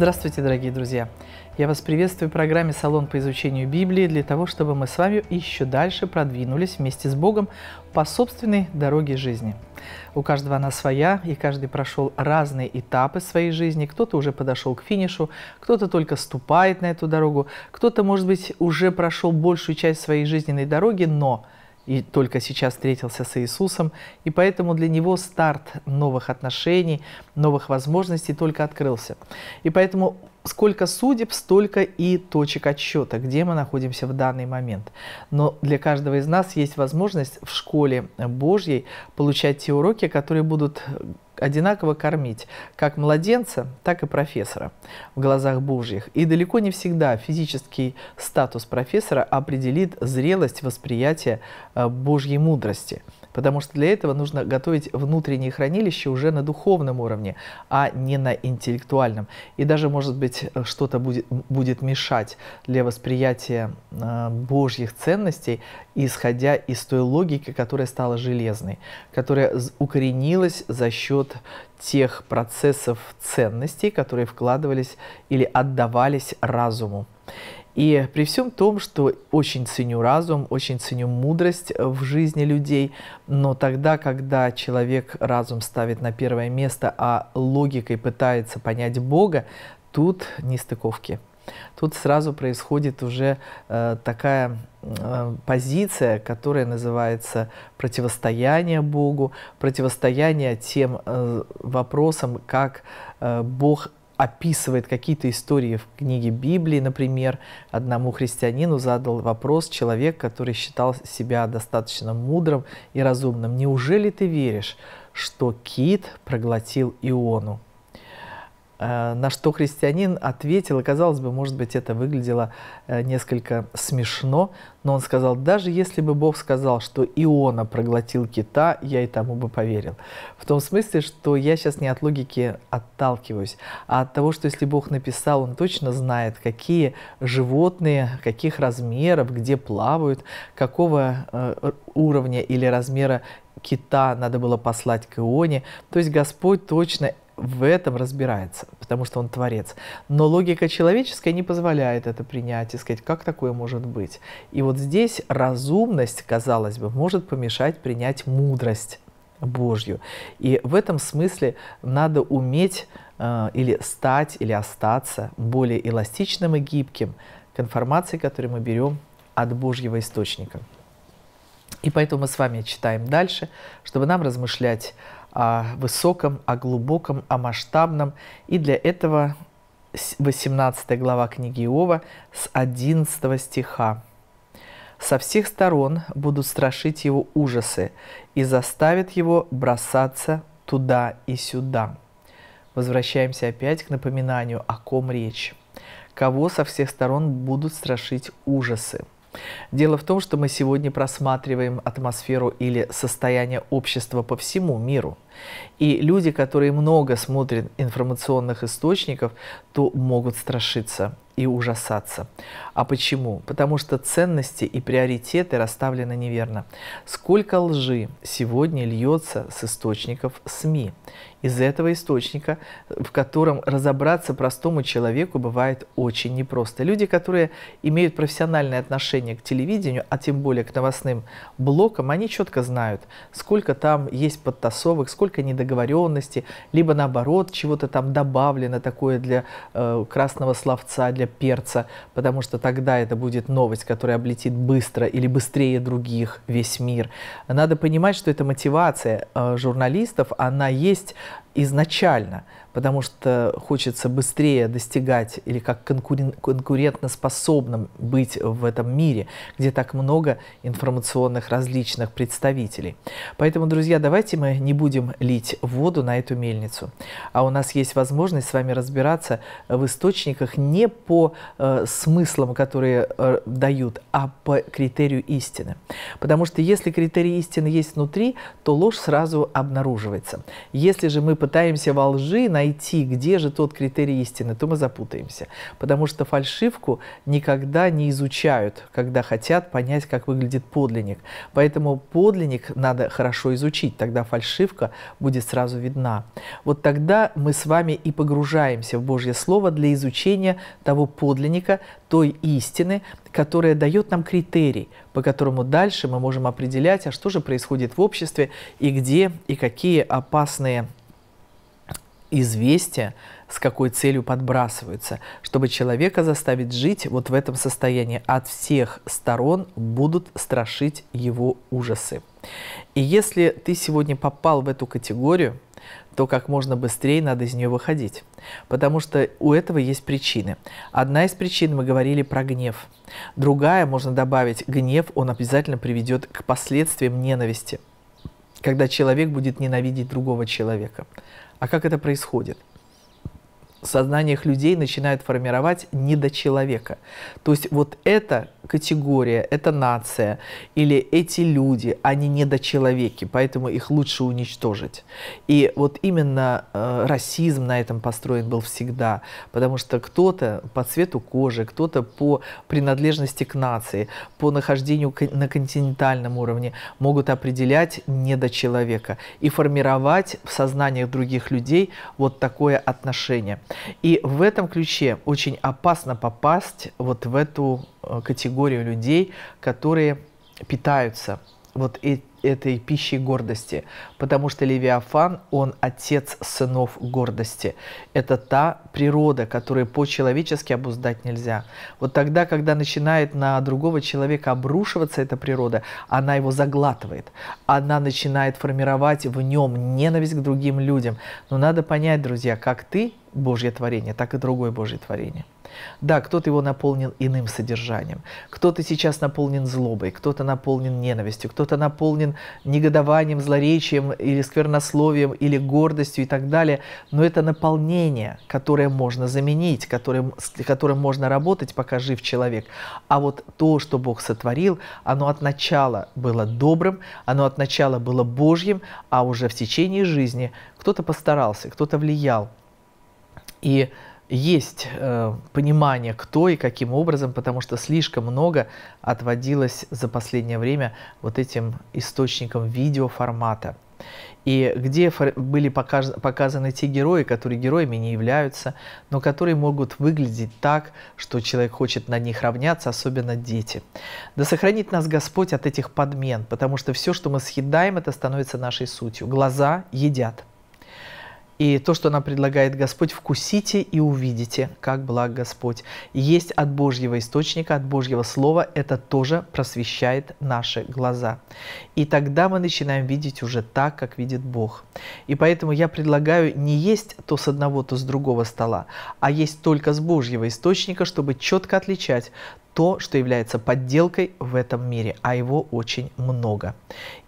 Здравствуйте, дорогие друзья! Я вас приветствую в программе «Салон по изучению Библии» для того, чтобы мы с вами еще дальше продвинулись вместе с Богом по собственной дороге жизни. У каждого она своя, и каждый прошел разные этапы своей жизни. Кто-то уже подошел к финишу, кто-то только ступает на эту дорогу, кто-то, может быть, уже прошел большую часть своей жизненной дороги, но – и только сейчас встретился с Иисусом, и поэтому для него старт новых отношений, новых возможностей только открылся. И поэтому сколько судеб, столько и точек отсчета, где мы находимся в данный момент. Но для каждого из нас есть возможность в школе Божьей получать те уроки, которые будут одинаково кормить как младенца, так и профессора в глазах Божьих. И далеко не всегда физический статус профессора определит зрелость восприятия э, Божьей мудрости – потому что для этого нужно готовить внутренние хранилища уже на духовном уровне, а не на интеллектуальном. И даже, может быть, э, что-то будет, будет мешать для восприятия э, божьих ценностей, исходя из той логики, которая стала железной, которая укоренилась за счет тех процессов ценностей, которые вкладывались или отдавались разуму. И при всем том, что очень ценю разум, очень ценю мудрость э, в жизни людей, но тогда, когда человек разум ставит на первое место, а логикой пытается понять Бога, тут нестыковки. Тут сразу происходит уже э, такая э, позиция, которая называется противостояние Богу, противостояние тем э, вопросам, как э, Бог описывает какие-то истории в книге Библии, например, одному христианину задал вопрос человек, который считал себя достаточно мудрым и разумным. Неужели ты веришь, что кит проглотил Иону? Э, на что христианин ответил, и, казалось бы, может быть, это выглядело э, несколько смешно, но он сказал, даже если бы Бог сказал, что Иона проглотил кита, я и тому бы поверил. В том смысле, что я сейчас не от логики отталкиваюсь, а от того, что если Бог написал, он точно знает, какие животные, каких размеров, где плавают, какого э, уровня или размера кита надо было послать к Ионе. То есть Господь точно в этом разбирается, потому что он творец. Но логика человеческая не позволяет это принять и сказать, как такое может быть. И вот здесь разумность, казалось бы, может помешать принять мудрость Божью. И в этом смысле надо уметь э, или стать, или остаться более эластичным и гибким к информации, которую мы берем от Божьего источника. И поэтому мы с вами читаем дальше, чтобы нам размышлять о высоком, о глубоком, о масштабном. И для этого 18 глава книги Иова с 11 стиха. «Со всех сторон будут страшить его ужасы и заставят его бросаться туда и сюда». Возвращаемся опять к напоминанию, о ком речь. Кого со всех сторон будут страшить ужасы – Дело в том, что мы сегодня просматриваем атмосферу или состояние общества по всему миру – и люди, которые много смотрят информационных источников, то могут страшиться и ужасаться. А почему? Потому что ценности и приоритеты расставлены неверно. Сколько лжи сегодня льется с источников СМИ? Из этого источника, в котором разобраться простому человеку бывает очень непросто. Люди, которые имеют профессиональное отношение к телевидению, а тем более к новостным блокам, они четко знают, сколько там есть подтасовок, сколько только недоговоренности, либо наоборот чего-то там добавлено такое для э, красного словца, для перца, потому что тогда это будет новость, которая облетит быстро или быстрее других весь мир. Надо понимать, что эта мотивация э, журналистов, она есть изначально, потому что хочется быстрее достигать или как конкурен, конкурентоспособным быть в этом мире, где так много информационных различных представителей. Поэтому, друзья, давайте мы не будем лить воду на эту мельницу, а у нас есть возможность с вами разбираться в источниках не по э, смыслам, которые э, дают, а по критерию истины. Потому что если критерий истины есть внутри, то ложь сразу обнаруживается. Если же мы пытаемся во лжи на найти, где же тот критерий истины, то мы запутаемся. Потому что фальшивку никогда не изучают, когда хотят понять, как выглядит подлинник. Поэтому подлинник надо хорошо изучить, тогда фальшивка будет сразу видна. Вот тогда мы с вами и погружаемся в Божье Слово для изучения того подлинника, той истины, которая дает нам критерий, по которому дальше мы можем определять, а что же происходит в обществе и где, и какие опасные Известия с какой целью подбрасываются, чтобы человека заставить жить вот в этом состоянии. От всех сторон будут страшить его ужасы. И если ты сегодня попал в эту категорию, то как можно быстрее надо из нее выходить. Потому что у этого есть причины. Одна из причин мы говорили про гнев. Другая, можно добавить, гнев, он обязательно приведет к последствиям ненависти когда человек будет ненавидеть другого человека. А как это происходит? сознаниях людей начинает формировать недочеловека. То есть вот эта категория, эта нация или эти люди, они недочеловеки, поэтому их лучше уничтожить. И вот именно э, расизм на этом построен был всегда, потому что кто-то по цвету кожи, кто-то по принадлежности к нации, по нахождению на континентальном уровне могут определять недочеловека и формировать в сознаниях других людей вот такое отношение – и в этом ключе очень опасно попасть вот в эту э, категорию людей, которые питаются вот эти этой пищей гордости, потому что Левиафан, он отец сынов гордости. Это та природа, которую по-человечески обуздать нельзя. Вот тогда, когда начинает на другого человека обрушиваться эта природа, она его заглатывает, она начинает формировать в нем ненависть к другим людям. Но надо понять, друзья, как ты – Божье творение, так и другое Божье творение. Да, кто-то его наполнен иным содержанием, кто-то сейчас наполнен злобой, кто-то наполнен ненавистью, кто-то наполнен негодованием, злоречием или сквернословием, или гордостью и так далее. Но это наполнение, которое можно заменить, которым, с которым можно работать, пока жив человек. А вот то, что Бог сотворил, оно от начала было добрым, оно от начала было Божьим, а уже в течение жизни кто-то постарался, кто-то влиял. И есть э, понимание, кто и каким образом, потому что слишком много отводилось за последнее время вот этим источником видеоформата. И где были показ показаны те герои, которые героями не являются, но которые могут выглядеть так, что человек хочет на них равняться, особенно дети. Да сохранит нас Господь от этих подмен, потому что все, что мы съедаем, это становится нашей сутью. Глаза едят – и то, что нам предлагает Господь, вкусите и увидите, как благ Господь. Есть от Божьего источника, от Божьего Слова, это тоже просвещает наши глаза. И тогда мы начинаем видеть уже так, как видит Бог. И поэтому я предлагаю не есть то с одного, то с другого стола, а есть только с Божьего источника, чтобы четко отличать то, что является подделкой в этом мире, а его очень много.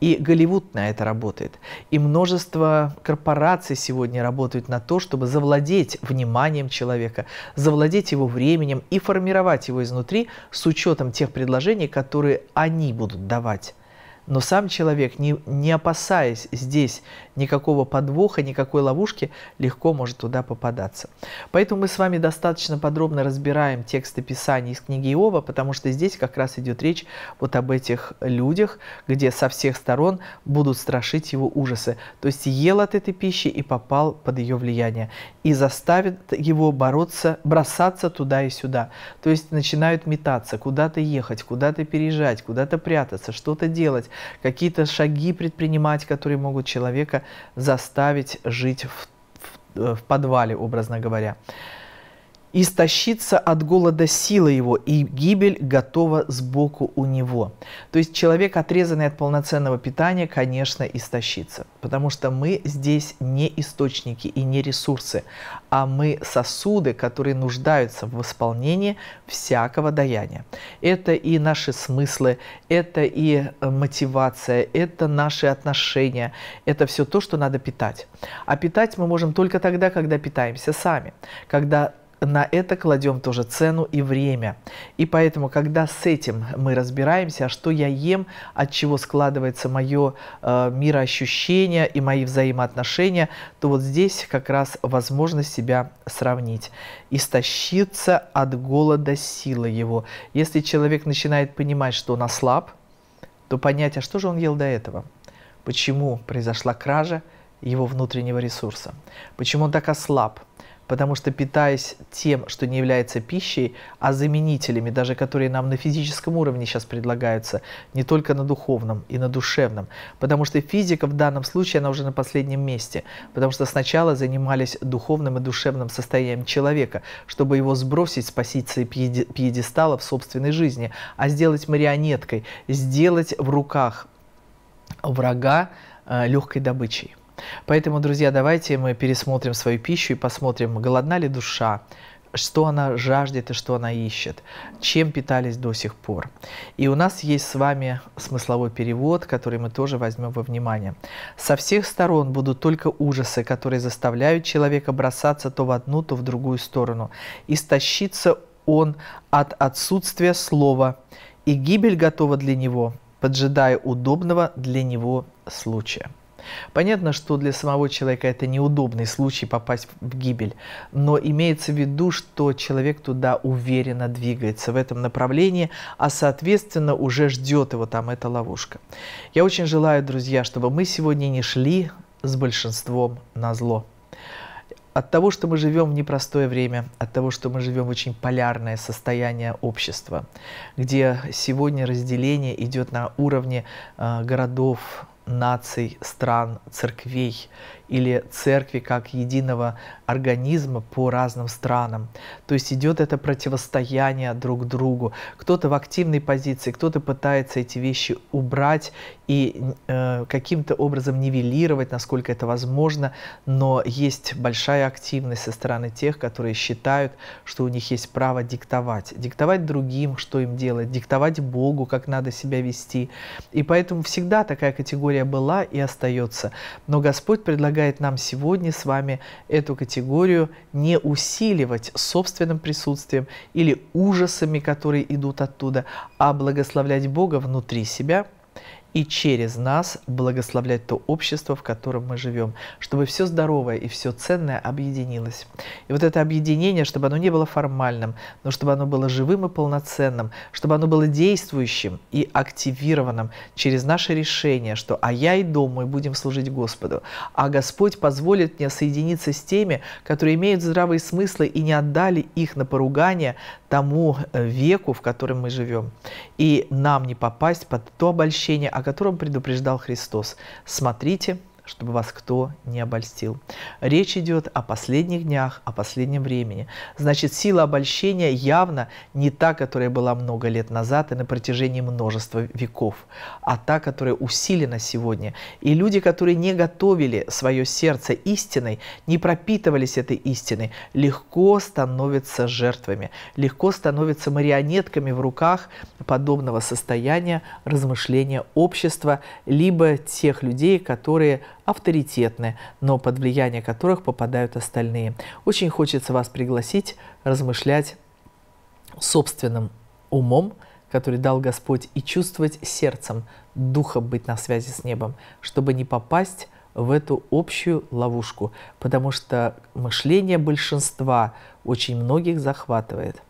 И Голливуд на это работает. И множество корпораций сегодня работают на то, чтобы завладеть вниманием человека, завладеть его временем и формировать его изнутри с учетом тех предложений, которые они будут давать. Но сам человек, не, не опасаясь здесь никакого подвоха, никакой ловушки, легко может туда попадаться. Поэтому мы с вами достаточно подробно разбираем тексты Писания из книги Иова, потому что здесь как раз идет речь вот об этих людях, где со всех сторон будут страшить его ужасы. То есть ел от этой пищи и попал под ее влияние. И заставит его бороться, бросаться туда и сюда. То есть начинают метаться, куда-то ехать, куда-то переезжать, куда-то прятаться, что-то делать, какие-то шаги предпринимать, которые могут человека заставить жить в, в, э, в подвале, образно говоря истощится от голода сила его, и гибель готова сбоку у него. То есть человек, отрезанный от полноценного питания, конечно, истощится, потому что мы здесь не источники и не ресурсы, а мы сосуды, которые нуждаются в восполнении всякого даяния. Это и наши смыслы, это и э, мотивация, это наши отношения, это все то, что надо питать. А питать мы можем только тогда, когда питаемся сами, когда на это кладем тоже цену и время. И поэтому, когда с этим мы разбираемся, а что я ем, от чего складывается мое э, мироощущение и мои взаимоотношения, то вот здесь как раз возможность себя сравнить. Истощиться от голода сила его. Если человек начинает понимать, что он ослаб, то понять, а что же он ел до этого, почему произошла кража его внутреннего ресурса, почему он так ослаб – потому что питаясь тем, что не является пищей, а заменителями, даже которые нам на физическом уровне сейчас предлагаются, не только на духовном и на душевном, потому что физика в данном случае, она уже на последнем месте, потому что сначала занимались духовным и душевным состоянием человека, чтобы его сбросить с позиции пьедестала в собственной жизни, а сделать марионеткой, сделать в руках врага э, легкой добычей. Поэтому, друзья, давайте мы пересмотрим свою пищу и посмотрим, голодна ли душа, что она жаждет и что она ищет, чем питались до сих пор. И у нас есть с вами смысловой перевод, который мы тоже возьмем во внимание. Со всех сторон будут только ужасы, которые заставляют человека бросаться то в одну, то в другую сторону. Истощится он от отсутствия слова, и гибель готова для него, поджидая удобного для него случая. Понятно, что для самого человека это неудобный случай попасть в гибель, но имеется в виду, что человек туда уверенно двигается в этом направлении, а соответственно уже ждет его там эта ловушка. Я очень желаю, друзья, чтобы мы сегодня не шли с большинством на зло. От того, что мы живем в непростое время, от того, что мы живем в очень полярное состояние общества, где сегодня разделение идет на уровне э, городов, наций, стран, церквей или церкви как единого организма по разным странам. То есть идет это противостояние друг другу. Кто-то в активной позиции, кто-то пытается эти вещи убрать и э, каким-то образом нивелировать, насколько это возможно, но есть большая активность со стороны тех, которые считают, что у них есть право диктовать. Диктовать другим, что им делать, диктовать Богу, как надо себя вести. И поэтому всегда такая категория была и остается. Но Господь предлагает предлагает нам сегодня с вами эту категорию не усиливать собственным присутствием или ужасами, которые идут оттуда, а благословлять Бога внутри себя – и через нас благословлять то общество, в котором мы живем, чтобы все здоровое и все ценное объединилось. И вот это объединение, чтобы оно не было формальным, но чтобы оно было живым и полноценным, чтобы оно было действующим и активированным через наше решение, что «а я и дом мой будем служить Господу», а Господь позволит мне соединиться с теми, которые имеют здравые смыслы и не отдали их на поругание тому э, веку, в котором мы живем. И нам не попасть под то обольщение, о котором предупреждал Христос. Смотрите, чтобы вас кто не обольстил. Речь идет о последних днях, о последнем времени. Значит, сила обольщения явно не та, которая была много лет назад и на протяжении множества веков, а та, которая усилена сегодня. И люди, которые не готовили свое сердце истиной, не пропитывались этой истиной, легко становятся жертвами, легко становятся марионетками в руках подобного состояния размышления общества, либо тех людей, которые авторитетны, но под влияние которых попадают остальные. Очень хочется вас пригласить размышлять собственным умом, который дал Господь, и чувствовать сердцем, духа быть на связи с небом, чтобы не попасть в эту общую ловушку, потому что мышление большинства очень многих захватывает.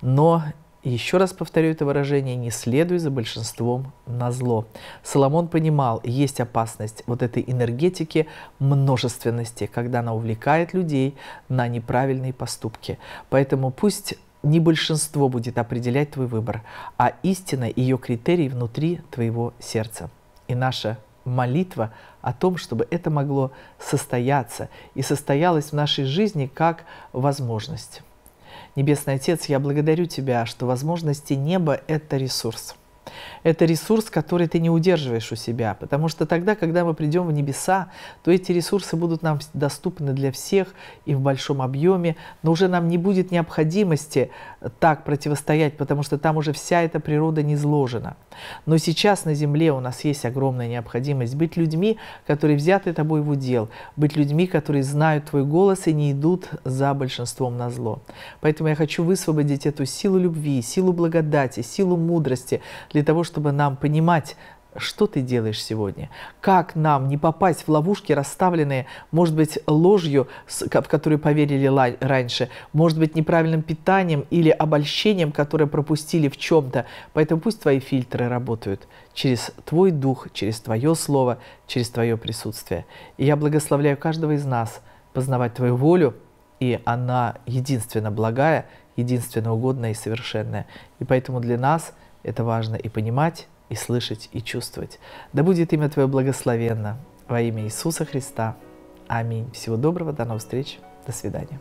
Но еще раз повторю это выражение, не следуй за большинством на зло. Соломон понимал, есть опасность вот этой энергетики множественности, когда она увлекает людей на неправильные поступки. Поэтому пусть не большинство будет определять твой выбор, а истина ее критерий внутри твоего сердца. И наша молитва о том, чтобы это могло состояться и состоялось в нашей жизни как возможность. Небесный Отец, я благодарю Тебя, что возможности неба – это ресурс. Это ресурс, который ты не удерживаешь у себя, потому что тогда, когда мы придем в небеса, то эти ресурсы будут нам доступны для всех и в большом объеме, но уже нам не будет необходимости э, так противостоять, потому что там уже вся эта природа не изложена. Но сейчас на Земле у нас есть огромная необходимость быть людьми, которые взяты тобой в удел, быть людьми, которые знают твой голос и не идут за большинством на зло. Поэтому я хочу высвободить эту силу любви, силу благодати, силу мудрости для того, чтобы нам понимать, что ты делаешь сегодня? Как нам не попасть в ловушки, расставленные, может быть, ложью, в которую поверили раньше, может быть, неправильным питанием или обольщением, которое пропустили в чем-то? Поэтому пусть твои фильтры работают через твой дух, через твое слово, через твое присутствие. И я благословляю каждого из нас познавать твою волю, и она единственно благая, единственно угодная и совершенная. И поэтому для нас – это важно и понимать, и слышать, и чувствовать. Да будет имя Твое благословенно. Во имя Иисуса Христа. Аминь. Всего доброго, до новых встреч, до свидания.